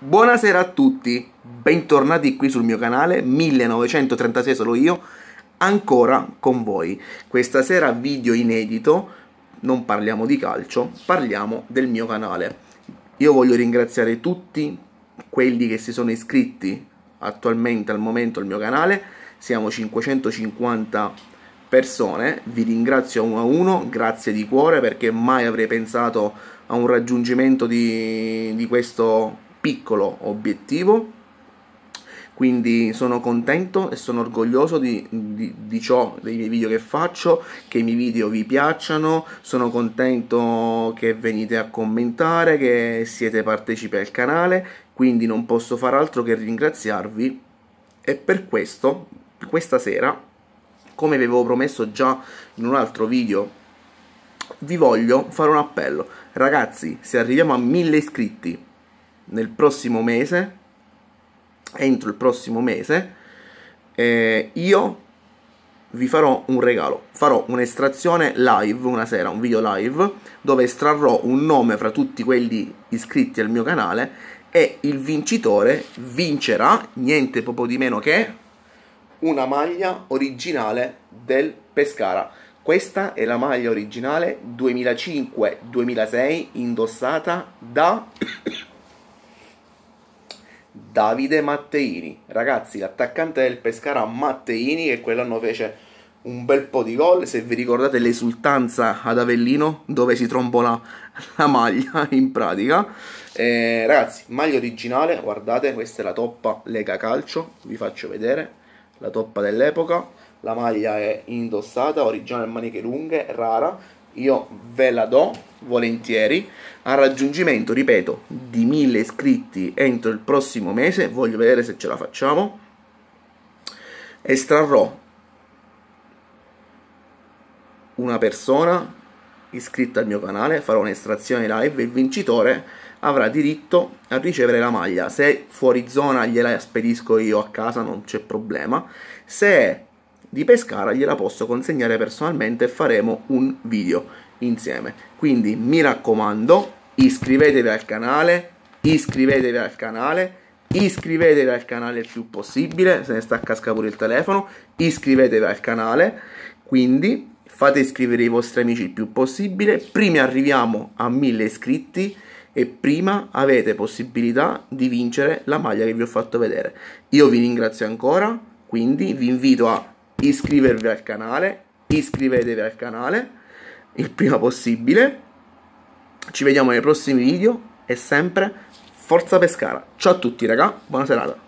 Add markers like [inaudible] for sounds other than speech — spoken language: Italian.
Buonasera a tutti, bentornati qui sul mio canale 1936 solo io, ancora con voi. Questa sera video inedito, non parliamo di calcio, parliamo del mio canale. Io voglio ringraziare tutti quelli che si sono iscritti attualmente al momento al mio canale, siamo 550 persone, vi ringrazio uno a uno, grazie di cuore perché mai avrei pensato a un raggiungimento di, di questo piccolo obiettivo, quindi sono contento e sono orgoglioso di, di, di, ciò, dei miei video che faccio, che i miei video vi piacciono, sono contento che venite a commentare, che siete partecipi al canale, quindi non posso far altro che ringraziarvi e per questo, questa sera, come vi avevo promesso già in un altro video, vi voglio fare un appello. Ragazzi, se arriviamo a mille iscritti, nel prossimo mese, entro il prossimo mese, eh, io vi farò un regalo. Farò un'estrazione live una sera, un video live, dove estrarrò un nome fra tutti quelli iscritti al mio canale e il vincitore vincerà niente poco di meno che una maglia originale del Pescara. Questa è la maglia originale 2005-2006 indossata da Davide Matteini. Ragazzi, l'attaccante del Pescara Matteini che quell'anno fece un bel po' di gol. Se vi ricordate l'esultanza ad Avellino, dove si trombola la, la maglia [laughs] in pratica. Eh, ragazzi, maglia originale, guardate, questa è la toppa Lega Calcio, vi faccio vedere la toppa dell'epoca. La maglia è indossata, originale maniche lunghe, rara. Io ve la do volentieri al raggiungimento, ripeto, di 1000 iscritti entro il prossimo mese, voglio vedere se ce la facciamo. Estrarrò una persona iscritta al mio canale, farò un'estrazione live e il vincitore avrà diritto a ricevere la maglia. Se fuori zona gliela spedisco io a casa non c'è problema. Se è di Pescara gliela posso consegnare personalmente e faremo un video insieme. Quindi mi raccomando, iscrivetevi al canale, iscrivetevi al canale, iscrivetevi al canale il più possibile, se ne sta a casca pure il telefono, iscrivetevi al canale, quindi fate iscrivere i vostri amici il più possibile, prima arriviamo a 1000 iscritti e prima avete possibilità di vincere la maglia che vi ho fatto vedere. Io vi ringrazio ancora, quindi vi invito a iscrivervi al canale, iscrivetevi al canale il prima possibile. Ci vediamo nei prossimi video e sempre forza Pescara. Ciao a tutti raga, buona serata.